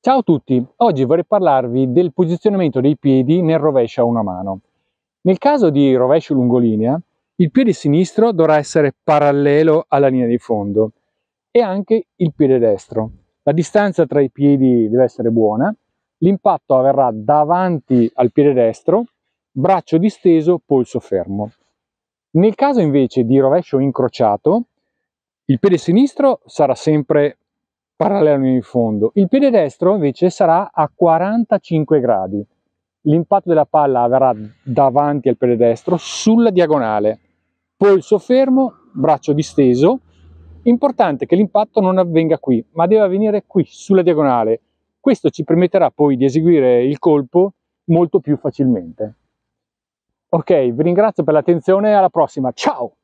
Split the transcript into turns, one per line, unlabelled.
Ciao a tutti, oggi vorrei parlarvi del posizionamento dei piedi nel rovescio a una mano. Nel caso di rovescio lungolinea, il piede sinistro dovrà essere parallelo alla linea di fondo e anche il piede destro. La distanza tra i piedi deve essere buona, l'impatto avverrà davanti al piede destro, braccio disteso, polso fermo. Nel caso invece di rovescio incrociato, il piede sinistro sarà sempre parallelo in fondo. Il piede destro invece sarà a 45 gradi. L'impatto della palla avverrà davanti al piede destro sulla diagonale. Polso fermo, braccio disteso. Importante che l'impatto non avvenga qui, ma deve avvenire qui, sulla diagonale. Questo ci permetterà poi di eseguire il colpo molto più facilmente. Ok, vi ringrazio per l'attenzione, alla prossima, ciao!